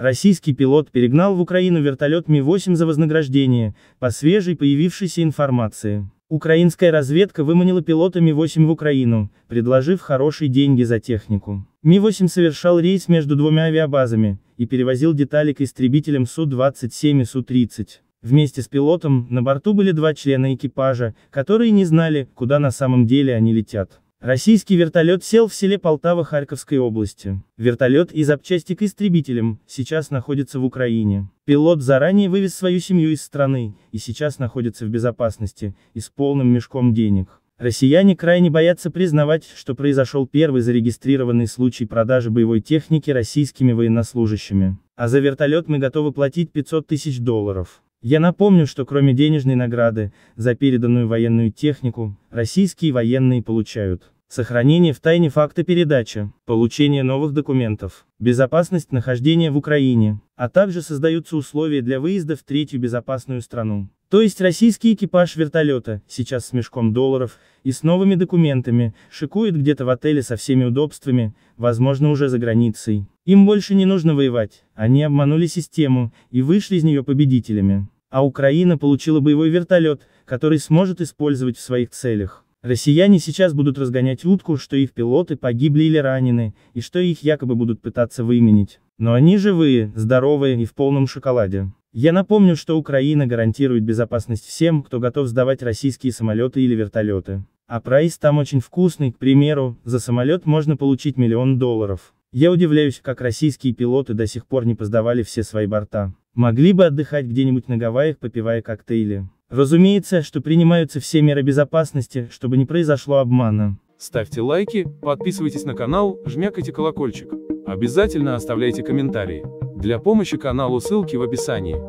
Российский пилот перегнал в Украину вертолет Ми-8 за вознаграждение, по свежей появившейся информации. Украинская разведка выманила пилота Ми-8 в Украину, предложив хорошие деньги за технику. Ми-8 совершал рейс между двумя авиабазами, и перевозил детали к истребителям Су-27 и Су-30. Вместе с пилотом, на борту были два члена экипажа, которые не знали, куда на самом деле они летят. Российский вертолет сел в селе Полтава Харьковской области. Вертолет и запчасти к истребителям сейчас находятся в Украине. Пилот заранее вывез свою семью из страны и сейчас находится в безопасности и с полным мешком денег. Россияне крайне боятся признавать, что произошел первый зарегистрированный случай продажи боевой техники российскими военнослужащими. А за вертолет мы готовы платить 500 тысяч долларов. Я напомню, что кроме денежной награды, за переданную военную технику, российские военные получают сохранение в тайне факта передачи, получение новых документов, безопасность нахождения в Украине, а также создаются условия для выезда в третью безопасную страну. То есть российский экипаж вертолета, сейчас с мешком долларов, и с новыми документами, шикует где-то в отеле со всеми удобствами, возможно уже за границей. Им больше не нужно воевать, они обманули систему, и вышли из нее победителями. А Украина получила боевой вертолет, который сможет использовать в своих целях. Россияне сейчас будут разгонять утку, что их пилоты погибли или ранены, и что их якобы будут пытаться выменить. Но они живые, здоровые и в полном шоколаде. Я напомню, что Украина гарантирует безопасность всем, кто готов сдавать российские самолеты или вертолеты. А прайс там очень вкусный, к примеру, за самолет можно получить миллион долларов. Я удивляюсь, как российские пилоты до сих пор не поздавали все свои борта. Могли бы отдыхать где-нибудь на Гавайях, попивая коктейли. Разумеется, что принимаются все меры безопасности, чтобы не произошло обмана. Ставьте лайки, подписывайтесь на канал, жмякайте колокольчик. Обязательно оставляйте комментарии. Для помощи каналу ссылки в описании.